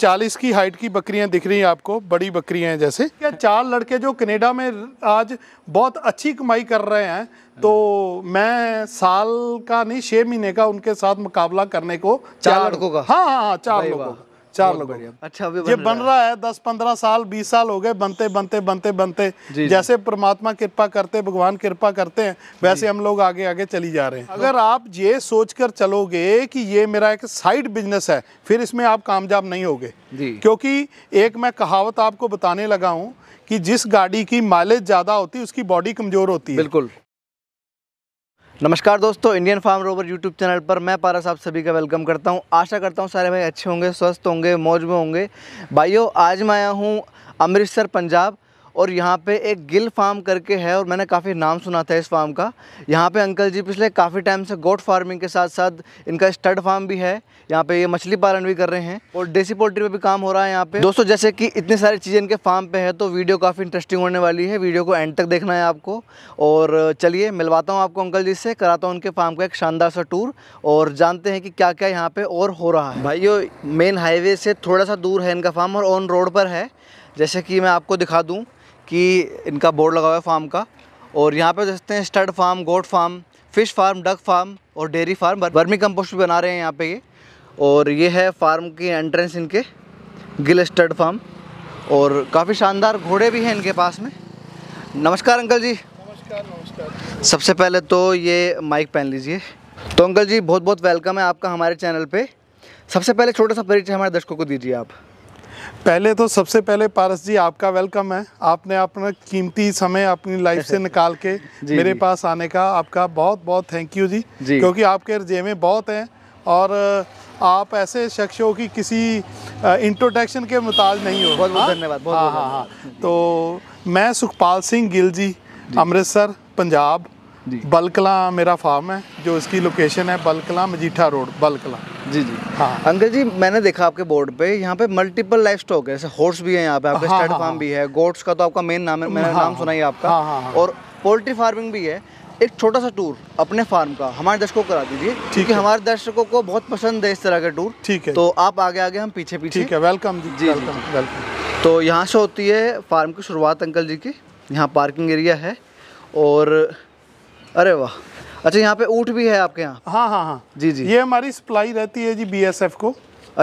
चालीस की हाइट की बकरियां दिख रही हैं आपको बड़ी बकरियां हैं जैसे क्या चार लड़के जो कनेडा में आज बहुत अच्छी कमाई कर रहे हैं तो मैं साल का नहीं छह महीने का उनके साथ मुकाबला करने को चार, चार लड़कों का हाँ हाँ हाँ चार लोगों का चार लोग अच्छा अभी बन ये बन रहा है दस पंद्रह साल बीस साल हो गए बनते बनते बनते बनते जैसे परमात्मा कृपा करते भगवान कृपा करते हैं वैसे हम लोग आगे आगे चली जा रहे हैं अगर आप ये सोचकर चलोगे कि ये मेरा एक साइड बिजनेस है फिर इसमें आप कामयाब नहीं होगे क्योंकि एक मैं कहावत आपको बताने लगा हूँ कि जिस गाड़ी की माइलेज ज़्यादा होती है उसकी बॉडी कमज़ोर होती है बिल्कुल नमस्कार दोस्तों Indian farm rover YouTube channel पर मैं पारस आप सभी का वेलकम करता हूं आशा करता हूं सारे भाई अच्छे होंगे स्वस्थ होंगे मौज में होंगे भाइयों आज मैं आया हूं अमृतसर पंजाब और यहाँ पे एक गिल फार्म करके है और मैंने काफ़ी नाम सुना था इस फार्म का यहाँ पे अंकल जी पिछले काफ़ी टाइम से गोट फार्मिंग के साथ साथ इनका स्टड फार्म भी है यहाँ पे ये मछली पालन भी कर रहे हैं और देसी पोल्ट्री पे भी काम हो रहा है यहाँ पे दोस्तों जैसे कि इतनी सारी चीज़ें इनके फार्म पे है तो वीडियो काफ़ी इंटरेस्टिंग होने वाली है वीडियो को एंड तक देखना है आपको और चलिए मिलवाता हूँ आपको अंकल जी से कराता हूँ उनके फार्म का एक शानदार सा टूर और जानते हैं कि क्या क्या यहाँ पर और हो रहा है भाई मेन हाईवे से थोड़ा सा दूर है इनका फार्म और ऑन रोड पर है जैसे कि मैं आपको दिखा दूँ कि इनका बोर्ड लगा हुआ है फार्म का और यहाँ पे देखते हैं stud farm goat farm fish farm duck farm और डेयरी फार्म वर्मी कंपोस्ट भी बना रहे हैं यहाँ पे ये और ये है फार्म की एंट्रेंस इनके गिल स्टड फार्म और काफ़ी शानदार घोड़े भी हैं इनके पास में नमस्कार अंकल जी नमस्कार नमस्कार सबसे पहले तो ये माइक पहन लीजिए तो अंकल जी बहुत बहुत वेलकम है आपका हमारे चैनल पर सबसे पहले छोटा सा परिचय हमारे दर्शकों को दीजिए आप पहले तो सबसे पहले पारस जी आपका वेलकम है आपने अपना कीमती समय अपनी लाइफ से निकाल के मेरे पास आने का आपका बहुत बहुत थैंक यू जी, जी. क्योंकि आपके जेमें बहुत हैं और आप ऐसे शख्स हो कि किसी इंट्रोडक्शन के मुताज नहीं हो बहुत हाँ? धन्यवाद हाँ हाँ, हाँ। तो मैं सुखपाल सिंह गिल जी अमृतसर पंजाब बलकला मेरा फार्म है जो इसकी लोकेशन है बलकला मजीठा रोड बलकला जी जी हाँ अंकल जी मैंने देखा आपके बोर्ड पे यहाँ पे मल्टीपल लाइफ स्टॉक है जैसे हॉर्स भी है यहाँ पे आपका हाँ, हाँ, फार्म हाँ। भी है गोट्स का तो आपका मेन नाम है मैंने हाँ, नाम हाँ। सुना ही आपका हाँ, हाँ, हाँ, और पोल्ट्री फार्मिंग भी है एक छोटा सा टूर अपने फार्म का हमारे दर्शकों को करा दीजिए क्योंकि हमारे दर्शकों को बहुत पसंद है इस तरह का टूर ठीक है तो आप आगे आगे हम पीछे पीछे ठीक है वेलकम जी जी वेलकम तो यहाँ से होती है फार्म की शुरुआत अंकल जी की यहाँ पार्किंग एरिया है और अरे वाह अच्छा यहाँ पे ऊँट भी है आपके यहाँ हाँ हाँ हाँ जी जी ये हमारी सप्लाई रहती है जी बीएसएफ को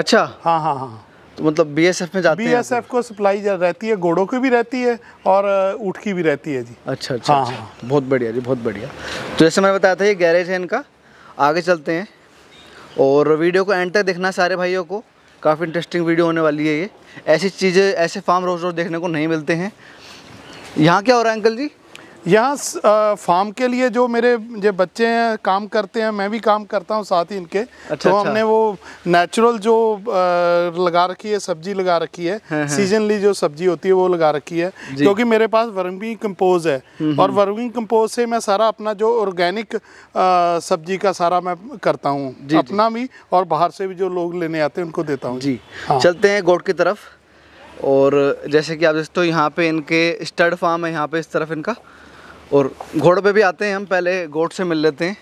अच्छा हाँ हाँ हाँ तो मतलब बीएसएफ में जाते एस एफ को सप्लाई रहती है घोड़ों की भी रहती है और ऊँट की भी रहती है जी अच्छा अच्छा, हाँ, अच्छा। हाँ। बहुत बढ़िया जी बहुत बढ़िया तो जैसे मैंने बताया था ये गैरेज है इनका आगे चलते हैं और वीडियो को एंड तक देखना सारे भाइयों को काफ़ी इंटरेस्टिंग वीडियो होने वाली है ये ऐसी चीज़ें ऐसे फार्म रोज रोज देखने को नहीं मिलते हैं यहाँ क्या हो रहा है अंकल जी यहाँ फार्म के लिए जो मेरे जो बच्चे हैं काम करते हैं मैं भी काम करता हूँ साथ ही इनके अच्छा, तो अच्छा। हमने वो नेचुरल जो लगा रखी है सब्जी लगा रखी है, है, है। सीजनली जो सब्जी होती है वो लगा रखी है क्योंकि मेरे पास वर्मी कंपोज है हम्म, और हम्म। वर्मी कंपोज से मैं सारा अपना जो ऑर्गेनिक सब्जी का सारा मैं करता हूँ अपना भी और बाहर से भी जो लोग लेने आते हैं उनको देता हूँ जी हाँ। चलते हैं गोट की तरफ और जैसे कि आप दोस्तों यहाँ पे इनके स्टड फार्म है यहाँ पे इस तरफ इनका और घोड़े पे भी आते हैं हम पहले गोट से मिल लेते हैं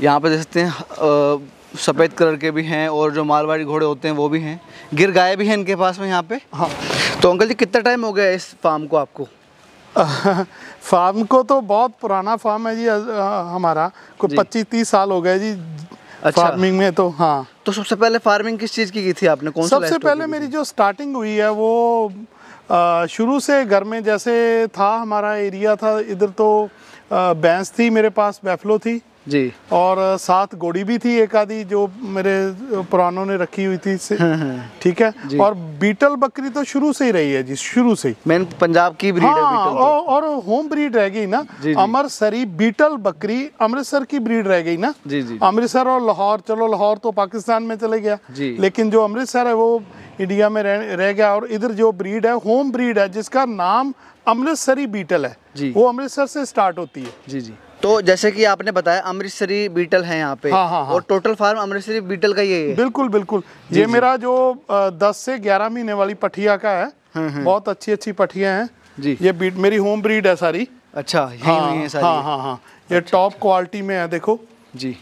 यहाँ पे देखते हैं सफ़ेद कलर के भी हैं और जो मालवाड़ी घोड़े होते हैं वो भी हैं गिर गाय भी हैं इनके पास में यहाँ पे हाँ तो अंकल जी कितना टाइम हो गया इस फार्म को आपको फार्म को तो बहुत पुराना फार्म है जी हमारा कोई पच्चीस तीस साल हो गए जी अच्छा। फार्मिंग में तो हाँ तो सबसे पहले फार्मिंग किस चीज़ की की थी आपने कौन सबसे पहले मेरी जो स्टार्टिंग हुई है वो शुरू से घर में जैसे था हमारा एरिया था इधर तो भैंस थी मेरे पास बैफलो थी जी और साथ गोड़ी भी थी एक आधी जो मेरे पुरानों ने रखी हुई थी हाँ, हाँ। ठीक है और बीटल बकरी तो शुरू से ही रही है जी शुरू से ही मेन पंजाब की ब्रीड हाँ, है बीटल तो। और, और होम ब्रीड रह गई ना जी, बीटल बकरी अमृतसर की ब्रीड रह गई ना जी जी अमृतसर और लाहौर चलो लाहौर तो पाकिस्तान में चले गया लेकिन जो अमृतसर है वो इंडिया में रह, रह गया और इधर जो ब्रीड है होम ब्रीड है जिसका नाम अमृतसरी बीटल है वो अमृतसर से स्टार्ट होती है जी जी तो जैसे कि आपने बताया अमृतसरी बीटल है यहाँ पे हाँ, हाँ, हाँ। और टोटल फार्म अमृतसरी बीटल का ये है बिल्कुल बिल्कुल ये मेरा जो दस से ग्यारह महीने वाली पठिया का है हाँ, हाँ। बहुत अच्छी अच्छी पठिया है जी ये बीट मेरी होम ब्रीड है सारी अच्छा यही हाँ, है सारी हाँ हाँ हाँ ये टॉप अच्छा, क्वालिटी अच्छा। में है देखो जी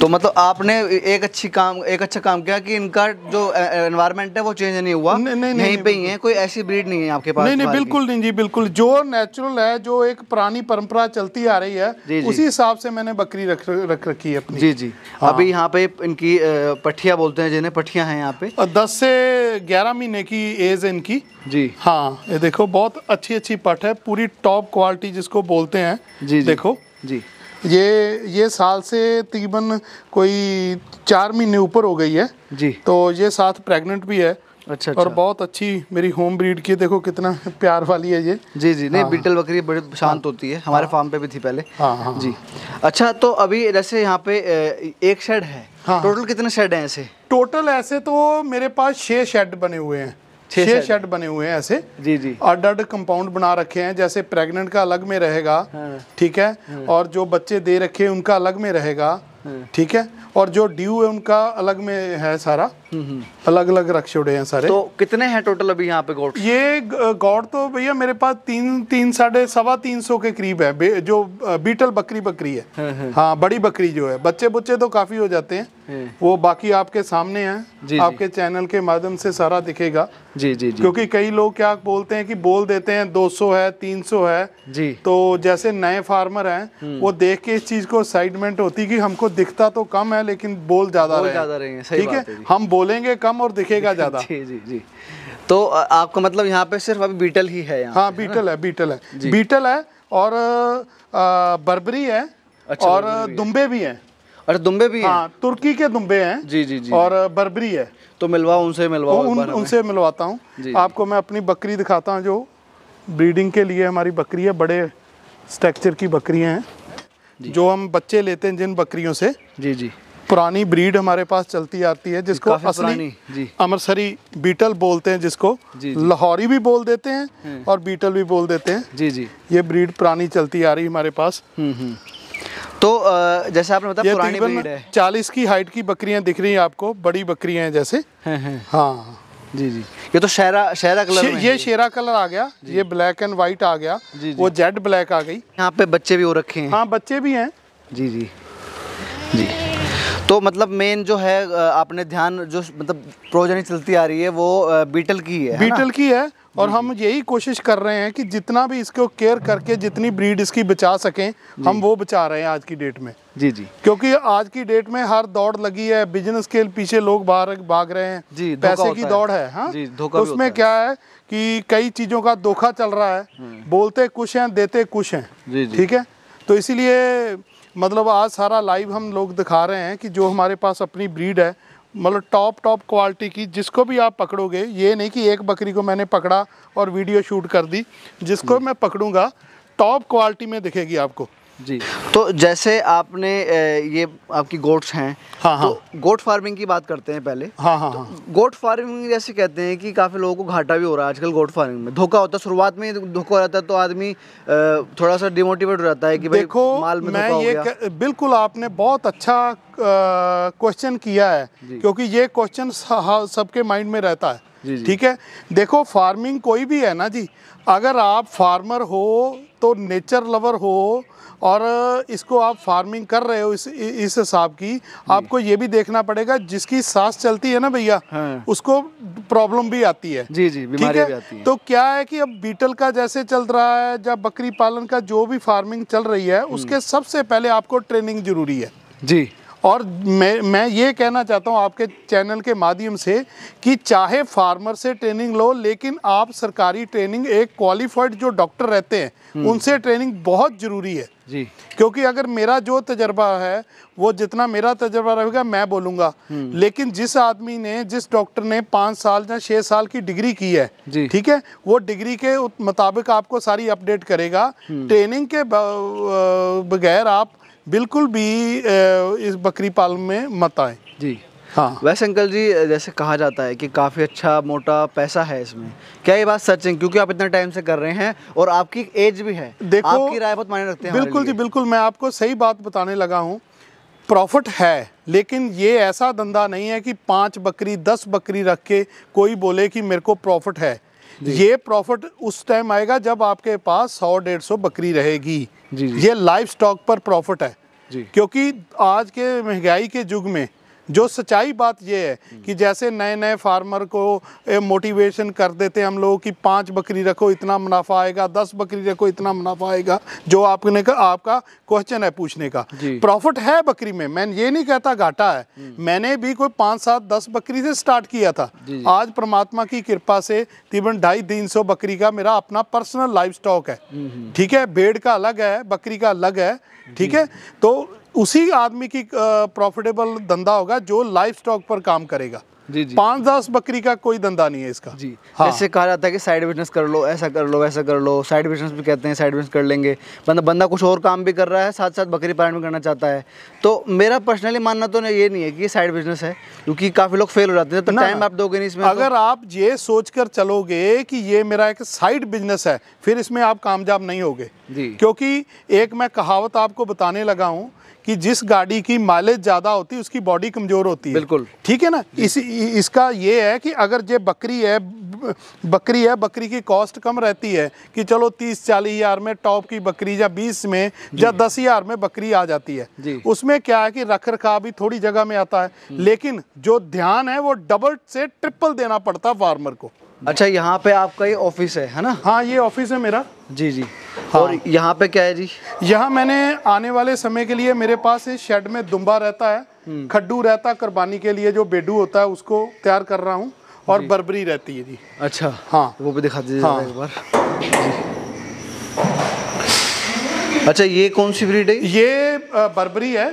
तो मतलब आपने एक अच्छी काम एक अच्छा काम किया कि इनका जो एनवायरनमेंट है वो चेंज नहीं हुआ नहीं नहीं, नहीं, नहीं पे ही है कोई ऐसी ब्रीड नहीं है आपके पास नहीं नहीं बिल्कुल नहीं जी बिल्कुल जो नेचुरल है जो एक पुरानी परंपरा चलती आ रही है उसी हिसाब से मैंने बकरी रख रख रखी है जी जी हाँ। अभी यहाँ पे इनकी पठिया बोलते हैं जिन्हें पठिया है यहाँ पे दस से ग्यारह महीने की एज है इनकी जी हाँ ये देखो बहुत अच्छी अच्छी पट है पूरी टॉप क्वालिटी जिसको बोलते हैं जी देखो जी ये ये साल से तकरीबन कोई चार महीने ऊपर हो गई है जी तो ये साथ प्रेग्नेंट भी है अच्छा, अच्छा और बहुत अच्छी मेरी होम ब्रीड की देखो कितना प्यार वाली है ये जी जी नहीं बीटल हाँ। बकरी बड़ी शांत होती है हमारे फार्म हाँ। पे भी थी पहले हाँ, हाँ, जी अच्छा तो अभी जैसे यहाँ पे एक शेड है हाँ, टोटल हाँ। कितने शेड हैं ऐसे टोटल ऐसे तो मेरे पास छः शेड बने हुए हैं छह शेड बने हुए हैं ऐसे जी जी अड अड कंपाउंड बना रखे हैं जैसे प्रेग्नेंट का अलग में रहेगा हाँ। ठीक है हाँ। और जो बच्चे दे रखे हैं उनका अलग में रहेगा हाँ। ठीक है और जो ड्यू है उनका अलग में है सारा अलग अलग रख छोड़े हैं सारे तो कितने हैं टोटल अभी यहाँ पे गॉड ये गौड़ तो भैया मेरे पास तीन तीन साढ़े सवा तीन सौ के करीब है जो बीटल बकरी बकरी है हाँ, हाँ।, हाँ बड़ी बकरी जो है बच्चे बुच्चे तो काफी हो जाते हैं हाँ। वो बाकी आपके सामने है आपके चैनल के माध्यम से सारा दिखेगा जी जी जी क्योंकि कई लोग क्या बोलते हैं कि बोल देते हैं 200 है 300 है जी तो जैसे नए फार्मर हैं हम्म। वो देख के इस चीज को एक्साइटमेंट होती कि हमको दिखता तो कम है लेकिन बोल ज्यादा रहे ठीक है हम बोल बोलेंगे कम और दिखेगा ज्यादा जी जी जी तो आपको मतलब यहाँ पे सिर्फ अभी बीटल ही है यहाँ हाँ बीटल है बीटल है बीटल है और बर्बरी है अच्छा, और दुम्बे भी हैं और दुम्बे भी हाँ, तुर्की के दुम्बे हैं जी जी जी और बर्बरी है तो मिलवाओ उनसे मिलवाओ उन, उनसे मिलवाता हूँ आपको मैं अपनी बकरी दिखाता हूँ जो ब्रीडिंग के लिए हमारी बकरी है बड़े स्ट्रक्चर की बकरियाँ हैं जो हम बच्चे लेते हैं जिन बकरियों से जी जी पुरानी ब्रीड हमारे पास चलती आती है जिसको असली अमरसरी बीटल बोलते हैं जिसको लाहौरी भी बोल देते हैं हम्म। और बीटल भी बोल देते हैं जी जी ये ब्रीड पुरानी चलती आ रही हमारे पास हम्म, हम्म। तो जैसे आपने बताया पुरानी ब्रीड है चालीस की हाइट की बकरियां दिख रही हैं आपको बड़ी बकरियां हैं जैसे हाँ जी जी ये तो शेरा शेरा कलर शे, ये शेरा कलर आ गया ये ब्लैक एंड व्हाइट आ गया जी, जी। वो जेड ब्लैक आ गई यहाँ पे बच्चे भी हो रखे हैं हाँ बच्चे भी हैं जी जी जी तो मतलब मेन जो है आपने ध्यान जो मतलब प्रोजनी चलती आ रही है वो बीटल की है बीटल की है और हम यही कोशिश कर रहे हैं कि जितना भी इसको केयर करके जितनी ब्रीड इसकी बचा सकें हम वो बचा रहे हैं आज की डेट में जी जी क्योंकि आज की डेट में हर दौड़ लगी है बिजनेस के पीछे लोग बाहर भाग रहे हैं जी पैसे की दौड़ है, है हाँ जी, तो उसमें क्या है कि कई चीजों का धोखा चल रहा है हम्म। बोलते कुछ हैं देते कुछ हैं ठीक है तो इसीलिए मतलब आज सारा लाइव हम लोग दिखा रहे हैं कि जो हमारे पास अपनी ब्रीड है मतलब टॉप टॉप क्वालिटी की जिसको भी आप पकड़ोगे ये नहीं कि एक बकरी को मैंने पकड़ा और वीडियो शूट कर दी जिसको मैं पकड़ूंगा टॉप क्वालिटी में दिखेगी आपको जी तो जैसे आपने ये आपकी गोट्स हैं हाँ हाँ तो गोट फार्मिंग की बात करते हैं पहले हाँ हाँ, तो हाँ। गोट फार्मिंग जैसे कहते हैं कि काफ़ी लोगों को घाटा भी हो रहा है आजकल गोट फार्मिंग में धोखा होता है शुरुआत में धोखा रहता है तो आदमी थोड़ा सा डिमोटिवेट हो जाता है कि देखो माल में मैं ये क... बिल्कुल आपने बहुत अच्छा क्वेश्चन किया है क्योंकि ये क्वेश्चन सबके माइंड में रहता है ठीक है देखो फार्मिंग कोई भी है ना जी अगर आप फार्मर हो तो नेचर लवर हो और इसको आप फार्मिंग कर रहे हो इस हिसाब की आपको ये भी देखना पड़ेगा जिसकी सांस चलती है ना भैया हाँ। उसको प्रॉब्लम भी आती है जी जी ठीक है? है तो क्या है कि अब बीटल का जैसे चल रहा है या बकरी पालन का जो भी फार्मिंग चल रही है हम्म। उसके सबसे पहले आपको ट्रेनिंग जरूरी है जी और मैं मैं ये कहना चाहता हूँ आपके चैनल के माध्यम से कि चाहे फार्मर से ट्रेनिंग लो लेकिन आप सरकारी ट्रेनिंग एक क्वालिफाइड जो डॉक्टर रहते हैं हम्म। उनसे ट्रेनिंग बहुत ज़रूरी है जी क्योंकि अगर मेरा जो तजर्बा है वो जितना मेरा तजर्बा रहेगा मैं बोलूँगा हम्म। लेकिन जिस आदमी ने जिस डॉक्टर ने पाँच साल या छः साल की डिग्री की है ठीक है वो डिग्री के मुताबिक आपको सारी अपडेट करेगा हम्म। ट्रेनिंग के बगैर आप बिल्कुल भी इस बकरी पालन में मत आए जी हाँ वैसे अंकल जी जैसे कहा जाता है कि काफ़ी अच्छा मोटा पैसा है इसमें क्या ये बात सच है क्योंकि आप इतना टाइम से कर रहे हैं और आपकी एज भी है देखो आपकी राय बहुत मायने रखते हैं बिल्कुल जी बिल्कुल मैं आपको सही बात बताने लगा हूँ प्रॉफिट है लेकिन ये ऐसा धंधा नहीं है कि पाँच बकरी दस बकरी रख के कोई बोले कि मेरे को प्रॉफिट है ये प्रॉफिट उस टाइम आएगा जब आपके पास सौ डेढ़ सौ बकरी रहेगी जी, जी। ये लाइफ स्टॉक पर प्रॉफिट है क्योंकि आज के महंगाई के युग में जो सच्चाई बात यह है कि जैसे नए नए फार्मर को मोटिवेशन कर देते हम लोग कि पाँच बकरी रखो इतना मुनाफा आएगा दस बकरी रखो इतना मुनाफा आएगा जो आपने का आपका क्वेश्चन है पूछने का प्रॉफिट है बकरी में मैं ये नहीं कहता घाटा है हम्म। मैंने भी कोई पाँच सात दस बकरी से स्टार्ट किया था आज परमात्मा की कृपा से तीबन ढाई तीन सौ बकरी का मेरा अपना पर्सनल लाइफ स्टॉक है हम्म, हम्म। ठीक है भेड़ का अलग है बकरी का अलग है ठीक है तो उसी आदमी की प्रॉफिटेबल धंधा होगा जो लाइफ स्टॉक पर काम करेगा जी जी पाँच दस बकरी का कोई धंधा नहीं है इसका जी हाँ। ऐसे कहा जाता है कि साइड बिजनेस कर लो ऐसा कर लो वैसा कर लो साइड बिजनेस भी कहते हैं साइड बिजनेस कर लेंगे बंदा मतलब बंदा कुछ और काम भी कर रहा है साथ साथ बकरी पालन भी करना चाहता है तो मेरा पर्सनली मानना तो ये नहीं है कि साइड बिजनेस है क्योंकि काफ़ी लोग फेल हो जाते हैं तो टाइम आप दोगे नहीं इसमें तो। अगर आप ये सोच चलोगे कि ये मेरा एक साइड बिजनेस है फिर इसमें आप कामयाब नहीं होगे क्योंकि एक मैं कहावत आपको बताने लगा हूँ कि जिस गाड़ी की माइलेज ज़्यादा होती है उसकी बॉडी कमज़ोर होती है बिल्कुल ठीक है ना इस इसका ये है कि अगर ये बकरी है बकरी है बकरी की कॉस्ट कम रहती है कि चलो तीस चालीस हज़ार में टॉप की बकरी या बीस में या दस हज़ार में बकरी आ जाती है उसमें क्या है कि रख रखाव भी थोड़ी जगह में आता है हम्म। लेकिन जो ध्यान है वो डबल से ट्रिपल देना पड़ता है फार्मर को अच्छा यहाँ पे आपका ये ऑफिस है है ना हाँ ये ऑफिस है मेरा जी जी हाँ। और यहाँ पे क्या है जी यहाँ मैंने आने वाले समय के लिए मेरे पास इस शेड में दुम्बा रहता है हम्म। खड्डू रहता कुरबानी के लिए जो बेडू होता है उसको तैयार कर रहा हूँ और बर्बरी रहती है जी अच्छा हाँ वो भी दिखा दीजिए हाँ। एक बार जी। अच्छा ये कौन सी ब्रीड है ये बर्बरी है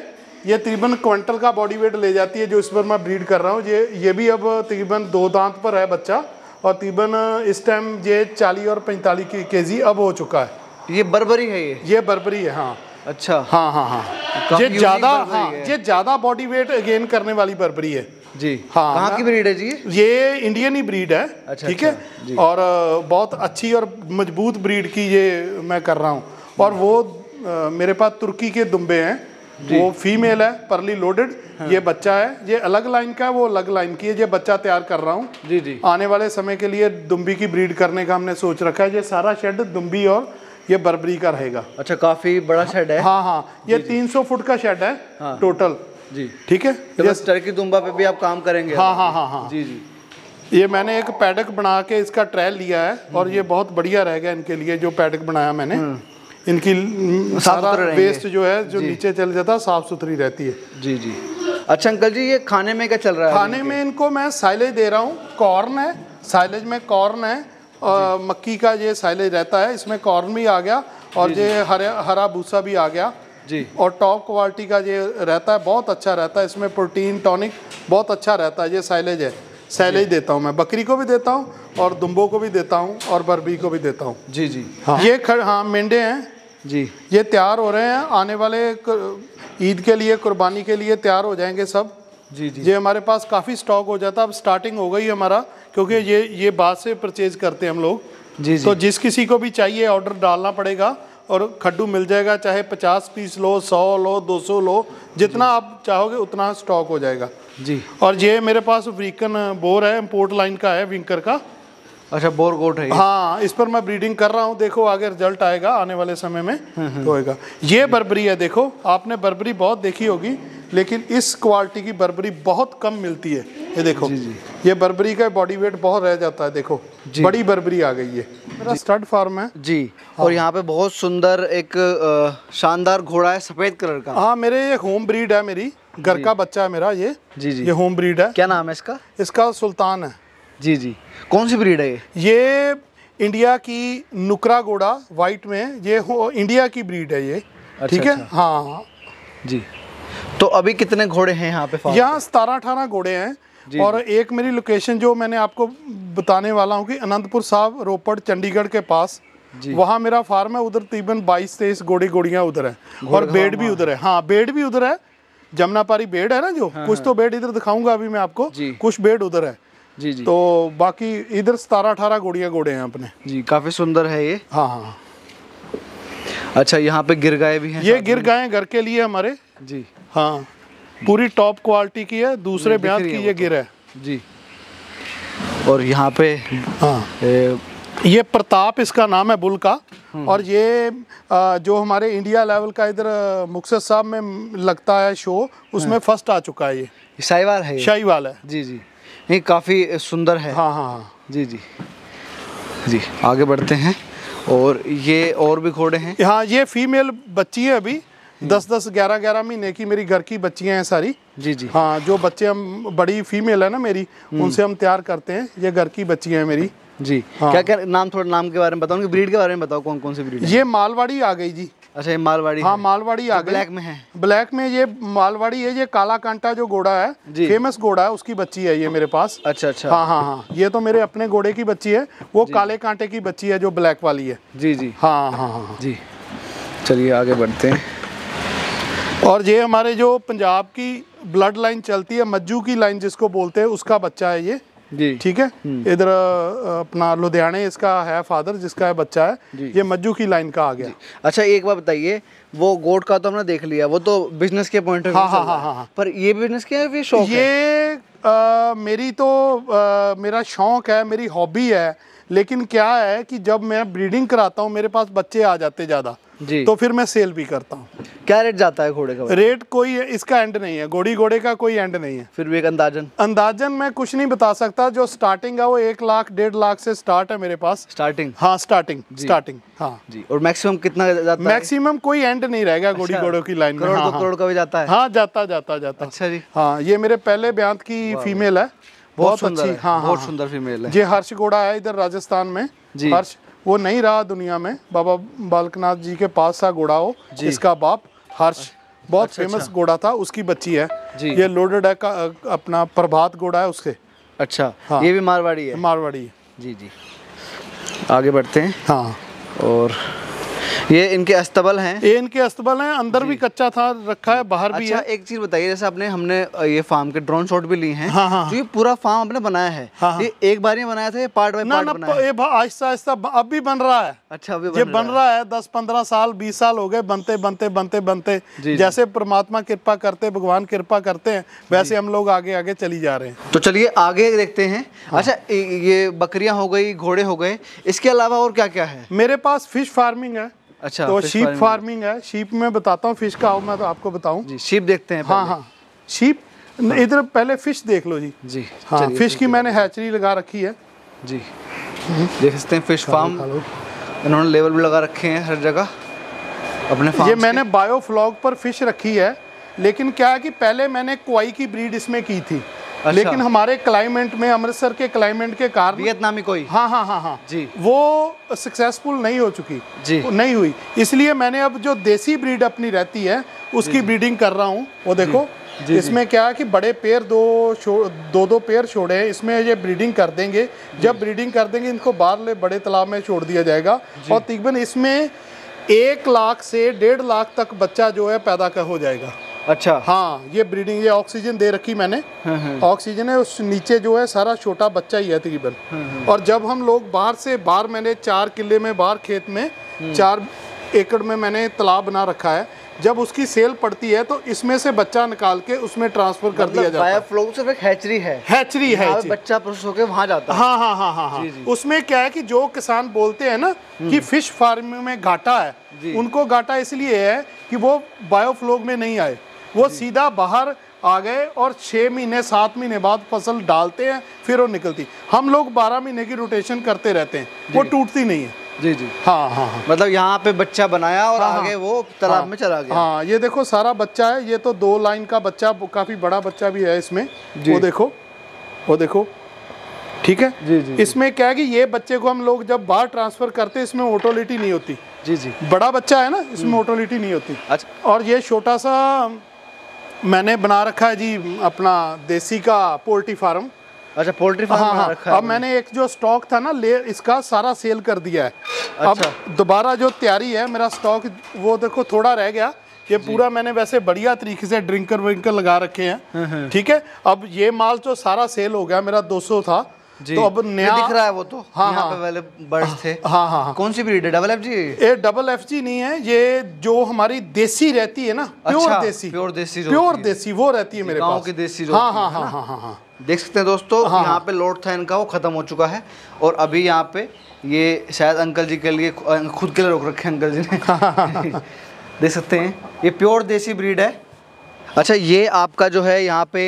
ये तकरीबन क्विंटल का बॉडी वेट ले जाती है जो इस पर मैं ब्रीड कर रहा हूँ ये ये भी अब तकरीबन दो दांत पर है बच्चा और तकरीबन इस टाइम ये चालीस और पैंतालीस के जी अब हो चुका है ये बर्बरी है ये ये बर्बरी है हाँ अच्छा हाँ हाँ हाँ ये ज़्यादा हाँ ये ज़्यादा बॉडी वेट गेन करने वाली बर्बरी है जी हाँ कहाँ की ब्रीड है जी ये इंडियन ही ब्रीड है अच्छा, ठीक अच्छा, है और बहुत अच्छी और मजबूत ब्रीड की ये मैं कर रहा हूँ और वो मेरे पास तुर्की के दुम्बे हैं वो फीमेल है परली लोडेड हाँ। ये बच्चा है ये अलग लाइन का है वो अलग लाइन की है ये बच्चा तैयार कर रहा हूँ जी जी आने वाले समय के लिए दुम्बी की ब्रीड करने का हमने सोच रखा है ये सारा शेड दुम्बी और ये बर्बरी का रहेगा अच्छा काफी बड़ा शेड हाँ, है हाँ हाँ ये तीन सौ फुट का शेड है हाँ, टोटल जी ठीक है तो बस टर्की तुम्बा पे भी आप काम करेंगे हाँ हाँ हाँ हाँ जी जी ये मैंने एक पैडक बना के इसका ट्रायल लिया है और हम्म। ये बहुत बढ़िया रहेगा इनके लिए जो पैडक बनाया मैंने हम्म। इनकी सारा वेस्ट जो है जो नीचे चल जाता है साफ सुथरी रहती है जी जी अच्छा अंकल जी ये खाने में क्या चल रहा है खाने में इनको मैं साइलेज दे रहा हूँ कॉर्न है साइलेज में कॉर्न है मक्की का ये साइलेज रहता है इसमें कॉर्न भी आ गया और ये हरा हरा भूसा भी आ गया जी और टॉप क्वालिटी का ये रहता है बहुत अच्छा रहता है इसमें प्रोटीन टॉनिक बहुत अच्छा रहता है ये साइलेज है सैलेज देता हूँ मैं बकरी को भी देता हूँ और दुम्बो को भी देता हूँ और बरबी को भी देता हूँ जी जी हाँ ये खड़ हाँ मेंढे हैं जी ये तैयार हो रहे हैं आने वाले ईद के लिए कुर्बानी के लिए तैयार हो जाएंगे सब जी जी ये हमारे पास काफ़ी स्टॉक हो जाता है अब स्टार्टिंग हो गई हमारा क्योंकि ये ये बात से परचेज करते हैं हम लोग जी जी तो जिस किसी को भी चाहिए ऑर्डर डालना पड़ेगा और खड्डू मिल जाएगा चाहे पचास पीस लो सौ लो दो सौ लो जितना आप चाहोगे उतना स्टॉक हो जाएगा जी और ये मेरे पास वीकन बोर है इम्पोर्ट लाइन का है विंकर का अच्छा बोर गोट है हाँ इस पर मैं ब्रीडिंग कर रहा हूँ देखो आगे रिजल्ट आएगा आने वाले समय में हम्म, हम्म। तो होएगा ये बर्बरी है देखो आपने बर्बरी बहुत देखी होगी लेकिन इस क्वालिटी की बर्बरी बहुत कम मिलती है ये देखो जी जी। ये बर्बरी का बॉडी वेट बहुत रह जाता है देखो जी। बड़ी बर्बरी आ गई है स्टड फार्म है जी हाँ। और यहाँ पे बहुत सुंदर एक शानदार घोड़ा है सफेद कलर का हाँ मेरे ये होम ब्रीड है मेरी घर का बच्चा है मेरा ये जी जी ये होम ब्रीड है क्या नाम है इसका इसका सुल्तान है जी जी कौन सी ब्रीड है ये ये इंडिया की नुकरा घोड़ा वाइट में ये इंडिया की ब्रीड है ये अच्छा, ठीक है अच्छा। हाँ, हाँ जी तो अभी कितने घोड़े हैं यहाँ पे यहाँ सतारह अठारह घोड़े हैं और एक मेरी लोकेशन जो मैंने आपको बताने वाला हूँ कि अनंतपुर साहब रोपड़ चंडीगढ़ के पास वहाँ मेरा फार्म है उधर तकरीबन बाईस तेईस घोड़ी घोड़ियाँ उधर है और हाँ, बेड भी हाँ। उधर है हाँ बेड भी उधर है जमुनापारी बेड है ना जो हाँ, कुछ हाँ। तो बेड इधर दिखाऊंगा अभी मैं आपको कुछ बेड उधर है जी जी तो बाकी इधर सतारह अठारह घोड़िया घोड़े हैं अपने जी काफी सुंदर है ये हाँ हाँ अच्छा यहाँ पे गिर गाय भी हैं ये गिर गाय घर के लिए हमारे जी हाँ पूरी टॉप क्वालिटी की है दूसरे ब्याज की ये गिर तो। है जी और यहाँ पे हाँ ए, ये प्रताप इसका नाम है बुल का हम्म। और ये जो हमारे इंडिया लेवल का इधर मुक्सर साहब में लगता है शो उसमें हाँ। फर्स्ट आ चुका है ये शाहीवाल है शाहीवाल है जी जी नहीं काफ़ी सुंदर है हाँ हाँ हाँ जी जी जी आगे बढ़ते हैं और ये और भी घोड़े हैं हाँ ये फीमेल बच्ची है अभी दस दस ग्यारह ग्यारह महीने की मेरी घर की बच्चियां हैं सारी जी जी हाँ जो बच्चे हम बड़ी फीमेल है ना मेरी हम्म। उनसे हम तैयार करते हैं ये घर की बच्चियां हैं मेरी जी हाँ। क्या क्या नाम थोड़ा नाम के बारे में बताओ ब्रीड के बारे में बताओ कौन कौन सी ब्रीड ये मालवाड़ी आ गई जी अच्छा ये मालवाड़ी हाँ मालवाड़ी आ गई ब्लैक में है ब्लैक में ये मालवाड़ी है ये काला कांटा जो घोड़ा है फेमस घोड़ा है उसकी बच्ची है ये मेरे पास अच्छा अच्छा हाँ हाँ हाँ ये तो मेरे अपने घोड़े की बच्ची है वो काले कांटे की बच्ची है जो ब्लैक वाली है जी जी हाँ हाँ हाँ, हाँ। जी चलिए आगे बढ़ते हैं और ये हमारे जो पंजाब की ब्लड लाइन चलती है मज्जू की लाइन जिसको बोलते हैं उसका बच्चा है ये जी ठीक है हम्म। इधर अपना लुधियाने इसका है फादर जिसका है बच्चा है ये मज्जू की लाइन का आ गया अच्छा एक बार बताइए वो गोट का तो हमने देख लिया वो तो बिजनेस के पॉइंट ऑफ हाँ, हाँ हाँ हाँ पर ये बिजनेस के है शौक ये है? आ, मेरी तो आ, मेरा शौक है मेरी हॉबी है लेकिन क्या है कि जब मैं ब्रीडिंग कराता हूँ मेरे पास बच्चे आ जाते ज़्यादा जी तो फिर मैं सेल भी करता हूँ क्या रेट जाता है घोड़े का रेट कोई इसका एंड नहीं है घोड़ी घोड़े का कोई एंड नहीं है फिर भी एक अंदाजन अंदाजन मैं कुछ नहीं बता सकता जो स्टार्टिंग है वो एक लाख डेढ़ लाख से स्टार्ट है मेरे पास स्टार्टिंग हाँ स्टार्टिंग स्टार्टिंग हाँ जी और मैक्सिमम कितना जाता मैक्सिमम कोई एंड नहीं रहेगा घोड़ी घोड़ो की लाइन हाँ, हाँ। करोड़ का भी जाता है हाँ जाता जाता जाता अच्छा जी हाँ ये मेरे पहले ब्यांत की फीमेल है बहुत अच्छी हाँ, हाँ बहुत हाँ। सुंदर फीमेल है ये हर्ष घोड़ा है इधर राजस्थान में जी हर्ष वो नहीं रहा दुनिया में बाबा बालकनाथ जी के पास था घोड़ा हो इसका बाप हर्ष बहुत अच्छा, फेमस घोड़ा अच्छा। था उसकी बच्ची है ये लोडेड है का, अपना प्रभात घोड़ा है उसके अच्छा हाँ, ये भी मारवाड़ी है मारवाड़ी है जी जी आगे बढ़ते हैं हाँ और ये इनके अस्तबल हैं ये इनके अस्तबल हैं अंदर भी कच्चा था रखा है बाहर अच्छा, भी है एक चीज़ बताइए जैसे आपने हमने ये फार्म के ड्रोन शॉट भी लिए हैं हाँ हाँ जो हाँ। तो ये पूरा फार्म आपने बनाया है हाँ, हाँ, ये एक बार ही बनाया था ये पार्ट बाय पार्ट बनाया ये आहिस्ता आहिस्ता अब भी बन रहा है अच्छा अभी ये बन रहा है दस पंद्रह साल बीस साल हो गए बनते बनते बनते बनते जैसे परमात्मा कृपा करते भगवान कृपा करते हैं वैसे हम लोग आगे आगे चली जा रहे हैं तो चलिए आगे देखते हैं हाँ। अच्छा ये बकरियां हो गई घोड़े हो गए इसके अलावा और क्या क्या है मेरे पास फिश फार्मिंग है अच्छा तो शीप फार्मिंग है शीप में बताता हूँ फिश का हो मैं तो आपको बताऊँ शीप देखते हैं हाँ हाँ शीप हाँ। इधर पहले फिश देख लो जी जी हाँ फिश की मैंने हैचरी लगा रखी है जी हम्म। देख सकते हैं फिश फार्म इन्होंने लेवल भी लगा रखे हैं हर जगह अपने ये मैंने बायो फ्लॉग पर फिश रखी है लेकिन क्या है कि पहले मैंने क्वाई की ब्रीड इसमें की थी अच्छा। लेकिन हमारे क्लाइमेट में अमृतसर के क्लाइमेट के कारण वियतनामी कोई हाँ हाँ हाँ हाँ जी वो सक्सेसफुल नहीं हो चुकी जी नहीं हुई इसलिए मैंने अब जो देसी ब्रीड अपनी रहती है उसकी ब्रीडिंग कर रहा हूँ वो देखो जी, इसमें जी. क्या है कि बड़े पेड़ दो दो दो पेड़ छोड़े हैं इसमें ये ब्रीडिंग कर देंगे जब ब्रीडिंग कर देंगे इनको बाहर ले बड़े तालाब में छोड़ दिया जाएगा और तकरीबन इसमें एक लाख से डेढ़ लाख तक बच्चा जो है पैदा कर हो जाएगा अच्छा हाँ ये ब्रीडिंग ये ऑक्सीजन दे रखी मैंने ऑक्सीजन हाँ, हाँ। है उस नीचे जो है सारा छोटा बच्चा ही है तकरीबन हाँ, और जब हम लोग बाहर से बाहर मैंने चार किले में बाहर खेत में हम्म। चार एकड़ में मैंने तालाब बना रखा है जब उसकी सेल पड़ती है तो इसमें से बच्चा निकाल के उसमें ट्रांसफर कर दिया मतलब जाता है फ्लो सिर्फ एक हैचरी है हैचरी है बच्चा प्रोसेस होकर वहाँ जाता है हाँ हाँ हाँ हाँ हाँ उसमें क्या है कि जो किसान बोलते हैं ना कि फिश फार्मिंग हम्म। में घाटा है उनको घाटा इसलिए है कि वो बायोफ्लोग में नहीं आए वो सीधा बाहर आ गए और छः महीने सात महीने बाद फसल डालते हैं फिर वो निकलती हम लोग बारह महीने की रोटेशन करते रहते हैं वो टूटती नहीं है जी जी हाँ हाँ हाँ मतलब यहाँ पे बच्चा बनाया और हाँ, आगे हाँ। वो तालाब हाँ, में चला गया हाँ ये देखो सारा बच्चा है ये तो दो लाइन का बच्चा काफ़ी बड़ा बच्चा भी है इसमें वो देखो वो देखो ठीक है जी जी इसमें क्या है कि ये बच्चे को हम लोग जब बाहर ट्रांसफ़र करते इसमें ओटोलिटी नहीं होती जी जी बड़ा बच्चा है ना इसमें ओटोलिटी हम्म। नहीं होती अच्छा और ये छोटा सा मैंने बना रखा है जी अपना देसी का पोल्ट्री फार्म अच्छा पोल्ट्री फार्म हाँ, हाँ, रखा है अब मैंने एक जो स्टॉक था ना ले इसका सारा सेल कर दिया है अच्छा। अब दोबारा जो तैयारी है मेरा स्टॉक वो देखो थोड़ा रह गया ये पूरा मैंने वैसे बढ़िया तरीके से ड्रिंकर विंकर लगा रखे हैं हम्म, हम्म। ठीक है अब ये माल तो सारा सेल हो गया मेरा 200 था तो अब नया दिख रहा है वो तो हाँ हाँ पे पहले बर्ड्स थे हाँ हाँ हाँ कौन सी ब्रीड है डबल एफ जी ये डबल एफ जी नहीं है ये जो हमारी देसी रहती है ना प्योर अच्छा, देसी प्योर देसी प्योर देसी वो रहती है मेरे गाँव की देसी हाँ हाँ हाँ, हाँ हाँ हाँ देख सकते हैं दोस्तों हाँ।, हाँ। यहाँ पे लोड था इनका वो ख़त्म हो चुका है और अभी यहाँ पे ये शायद अंकल जी के लिए खुद के लिए रोक रखे अंकल जी ने हाँ, देख सकते हैं ये प्योर देसी ब्रीड है अच्छा ये आपका जो है यहाँ पे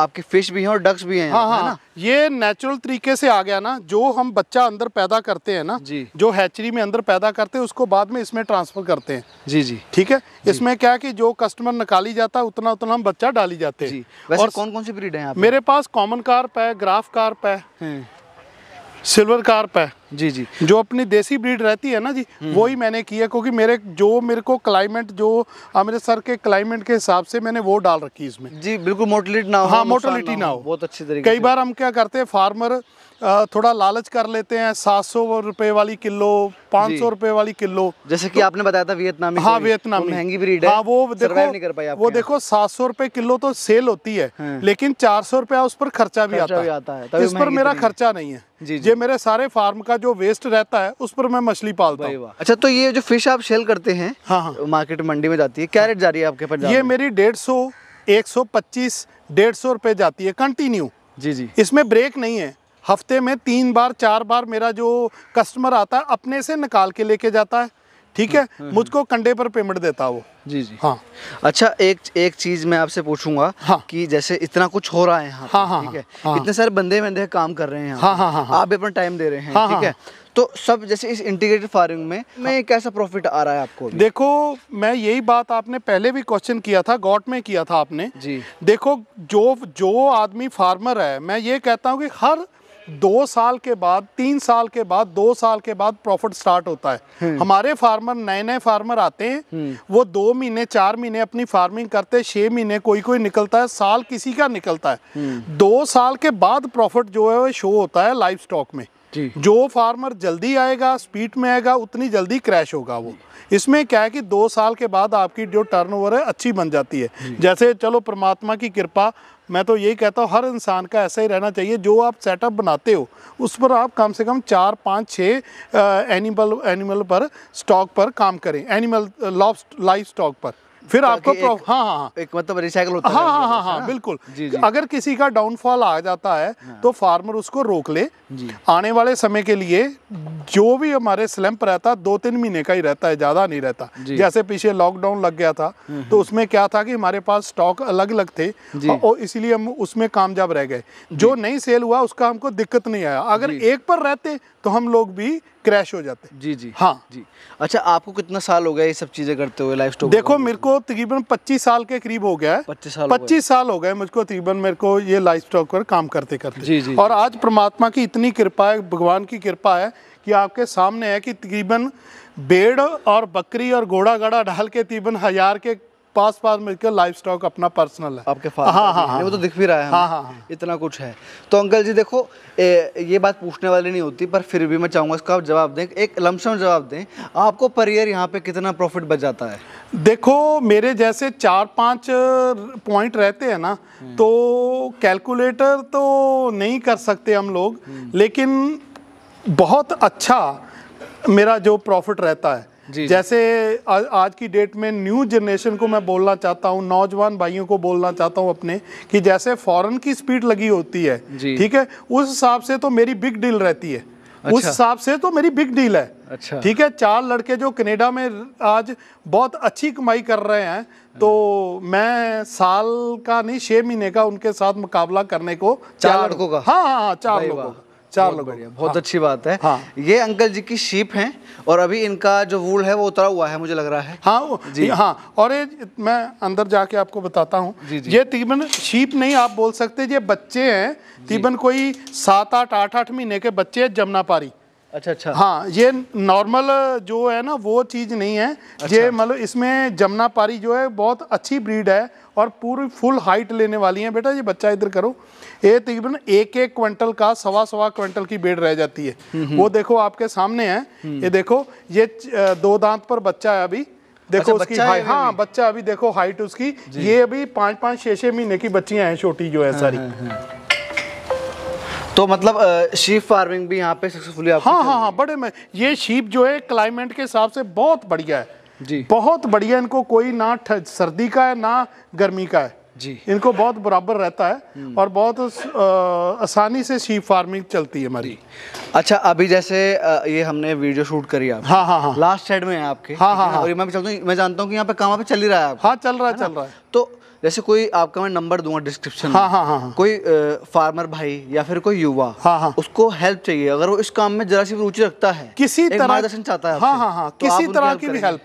आपकी फिश भी है और डक्स भी हैं हाँ हाँ है ना? ये नेचुरल तरीके से आ गया ना जो हम बच्चा अंदर पैदा करते हैं ना जी जो हैचरी में अंदर पैदा करते हैं उसको बाद में इसमें ट्रांसफर करते हैं जी जी ठीक है जी। इसमें क्या है कि जो कस्टमर निकाली जाता है उतना उतना हम बच्चा डाली जाते हैं वैसे और कौन कौन सी ब्रीड है मेरे पास कॉमन कार्प है ग्राफ कार्प है सिल्वर हम्म। कार्प है जी जी जो अपनी देसी ब्रीड रहती है ना जी हम्म। वो ही मैंने की है क्योंकि मेरे जो मेरे को क्लाइमेट जो अमृतसर के क्लाइमेट के हिसाब से मैंने वो डाल रखी है इसमें जी बिल्कुल मोटलिट ना हो हाँ मोटलिटी ना हो बहुत अच्छी तरीके कई बार हम क्या करते हैं फार्मर थोड़ा लालच कर लेते हैं सात सौ रुपये वाली किलो पाँच सौ रुपये वाली किलो जैसे कि तो, आपने बताया था वियतनामी हाँ वियतनामी महंगी ब्रीड है हाँ वो देखो नहीं कर पाई वो देखो सात सौ रुपये किलो तो सेल होती है हाँ। लेकिन चार सौ रुपया उस पर खर्चा भी आता है इस पर मेरा तो खर्चा नहीं है जी ये मेरे सारे फार्म का जो वेस्ट रहता है उस पर मैं मछली पालता हूँ अच्छा तो ये जो फिश आप सेल करते हैं हाँ हाँ मार्केट मंडी में जाती है क्या रेट जा रही है आपके पास ये मेरी डेढ़ सौ एक सौ पच्चीस डेढ़ सौ रुपये जाती है कंटिन्यू जी जी इसमें ब्रेक नहीं है हफ्ते में तीन बार चार बार मेरा जो कस्टमर आता है अपने से निकाल के लेके जाता है ठीक है हम्म, हम्म। मुझको कंडे पर पेमेंट देता वो जी जी हाँ अच्छा एक एक चीज मैं आपसे पूछूंगा हाँ। कि जैसे इतना कुछ हो रहा है यहाँ हाँ, हाँ, ठीक है हाँ, हाँ, इतने सारे बंदे बंदे काम कर रहे हैं हाँ, हाँ, हाँ, हाँ, आप भी अपना टाइम दे रहे हैं हाँ, ठीक हाँ, है तो सब जैसे इस इंटीग्रेटेड फार्मिंग में में कैसा प्रॉफिट आ रहा है आपको भी? देखो मैं यही बात आपने पहले भी क्वेश्चन किया था गॉट में किया था आपने जी देखो जो जो आदमी फार्मर है मैं ये कहता हूँ कि हर दो साल के बाद तीन साल के बाद दो साल के बाद प्रॉफिट स्टार्ट होता है हम्म। हमारे फार्मर नए नए फार्मर आते हैं हम्म। वो दो महीने चार महीने अपनी फार्मिंग करते हैं छह महीने कोई कोई निकलता है साल किसी का निकलता है हम्म। दो साल के बाद प्रॉफिट जो है वो शो होता है लाइफ स्टॉक में जो फार्मर जल्दी आएगा स्पीड में आएगा उतनी जल्दी क्रैश होगा वो इसमें क्या है कि दो साल के बाद आपकी जो टर्नओवर है अच्छी बन जाती है जैसे चलो परमात्मा की कृपा मैं तो यही कहता हूँ हर इंसान का ऐसा ही रहना चाहिए जो आप सेटअप बनाते हो उस पर आप कम से कम चार पाँच छः एनिमल एनिमल पर स्टॉक पर काम करें एनिमल लॉफ लाइफ स्टॉक पर फिर आपको एक, हाँ हाँ हाँ, एक मतलब रिसाइकल होता हाँ, हाँ, हाँ है हाँ हाँ हाँ हाँ, बिल्कुल जी, जी। अगर किसी का डाउनफॉल आ जाता है हाँ। तो फार्मर उसको रोक ले जी. आने वाले समय के लिए जो भी हमारे स्लैम्प रहता दो तीन महीने का ही रहता है ज़्यादा नहीं रहता जैसे पीछे लॉकडाउन लग गया था हम्म, हम्म। तो उसमें क्या था कि हमारे पास स्टॉक अलग अलग थे और इसीलिए हम उसमें कामयाब रह गए जो नहीं सेल हुआ उसका हमको दिक्कत नहीं आया अगर एक पर रहते तो हम लोग भी क्रैश हो जाते हैं जी जी हाँ जी अच्छा आपको कितना साल हो गया ये सब चीजें करते हुए लाइफ स्टाइल देखो मेरे को तकरीबन 25 साल के करीब हो गया है 25 साल पच्चीस साल हो गए मुझको तकरीबन मेरे को ये लाइफ स्टॉक पर काम करते करते जी जी और आज परमात्मा की इतनी कृपा है भगवान की कृपा है कि आपके सामने है कि तकरीबन भेड़ और बकरी और घोड़ा गाड़ा ढाल के तकरीबन हजार के पास पास मिलकर लाइफ स्टॉक अपना पर्सनल है आपके पास हाँ हाँ, हाँ वो तो दिख भी रहा है हाँ, हाँ हाँ, इतना कुछ है तो अंकल जी देखो ए, ये बात पूछने वाली नहीं होती पर फिर भी मैं चाहूँगा इसका आप जवाब दें एक लमसम जवाब दें आपको पर ईयर यहाँ पे कितना प्रॉफिट बच जाता है देखो मेरे जैसे चार पाँच पॉइंट रहते हैं ना हम्म। तो कैलकुलेटर तो नहीं कर सकते हम लोग हम्म। लेकिन बहुत अच्छा मेरा जो प्रॉफिट रहता है जैसे आ, आज की डेट में न्यू जनरेशन को मैं बोलना चाहता हूँ नौजवान भाइयों को बोलना चाहता हूँ अपने कि जैसे फॉरेन की स्पीड लगी होती है ठीक है उस हिसाब से तो मेरी बिग डील रहती है अच्छा। उस हिसाब से तो मेरी बिग डील है अच्छा ठीक है चार लड़के जो कनेडा में आज बहुत अच्छी कमाई कर रहे हैं तो मैं साल का नहीं छह महीने का उनके साथ मुकाबला करने को चार, चार लड़कों का हाँ हाँ हाँ चार लोगों का चार लोग बहुत हाँ। अच्छी बात है हाँ ये अंकल जी की शीप हैं और अभी इनका जो वूल है वो उतरा हुआ है मुझे लग रहा है हाँ जी हाँ और ये मैं अंदर जाके आपको बताता हूँ ये तीबन शीप नहीं आप बोल सकते ये बच्चे हैं तीबन कोई सात आठ आठ आठ महीने के बच्चे हैं जमुना पारी अच्छा अच्छा हाँ ये नॉर्मल जो है ना वो चीज़ नहीं है अच्छा। ये मतलब इसमें जमुना पारी जो है बहुत अच्छी ब्रीड है और पूरी फुल हाइट लेने वाली है बेटा ये बच्चा इधर करो ये तकरीबन एक एक क्विंटल का सवा सवा क्विंटल की बेड रह जाती है हम्म, हम्म। वो देखो आपके सामने है हम्म। ये देखो ये दो दांत पर बच्चा है अभी देखो अच्छा, उसकी हाँ, हाँ बच्चा अभी देखो हाइट उसकी ये अभी पांच पांच छह छह महीने की बच्चियां हैं छोटी जो है हाँ, सारी हाँ, हाँ। तो मतलब शीप फार्मिंग भी यहाँ पे सक्सेसफुल हाँ हाँ हाँ बड़े में ये शीप जो है क्लाइमेट के हिसाब से बहुत बढ़िया है जी बहुत बढ़िया इनको कोई ना सर्दी का है ना गर्मी का है जी इनको बहुत बराबर रहता है हम्म। और बहुत आसानी से शीप फार्मिंग चलती है हमारी अच्छा अभी जैसे ये हमने वीडियो शूट करी आप हाँ हाँ हाँ लास्ट साइड में है आपके हाँ हाँ, हाँ। और मैं भी चलता हूँ तो, मैं जानता हूँ कि यहाँ पे काम पे चल ही रहा है हाँ चल रहा है चल रहा है तो जैसे कोई आपका मैं नंबर दूंगा डिस्क्रिप्शन हाँ, हाँ, हाँ, हाँ, कोई आ, फार्मर भाई या फिर कोई युवा हाँ, हाँ, उसको हेल्प चाहिए अगर वो इस काम में जरा सी रुचि रखता है किसी मार्गदर्शन चाहता है हाँ, हाँ, हाँ, तो किसी तरह की भी हेल्प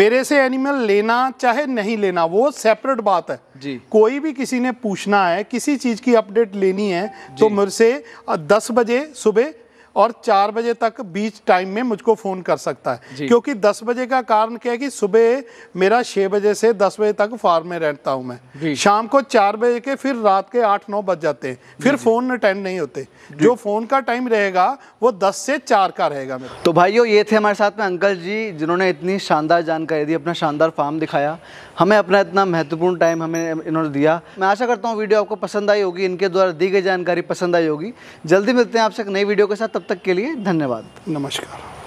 मेरे से एनिमल लेना चाहे नहीं लेना वो सेपरेट बात है जी कोई भी किसी ने पूछना है किसी चीज़ की अपडेट लेनी है तो मेरे से दस बजे सुबह और चार बजे तक बीच टाइम में मुझको फ़ोन कर सकता है क्योंकि दस बजे का कारण क्या है कि सुबह मेरा छः बजे से दस बजे तक फार्म में रहता हूँ मैं शाम को चार बजे के फिर रात के आठ नौ बज जाते हैं फिर फ़ोन अटेंड नहीं होते जो फ़ोन का टाइम रहेगा वो दस से चार का रहेगा मेरा तो भाइयों ये थे हमारे साथ में अंकल जी जिन्होंने इतनी शानदार जानकारी दी अपना शानदार फार्म दिखाया हमें अपना इतना महत्वपूर्ण टाइम हमें इन्होंने दिया मैं आशा करता हूँ वीडियो आपको पसंद आई होगी इनके द्वारा दी गई जानकारी पसंद आई होगी जल्दी मिलते हैं आपसे एक नई वीडियो के साथ तब तक के लिए धन्यवाद नमस्कार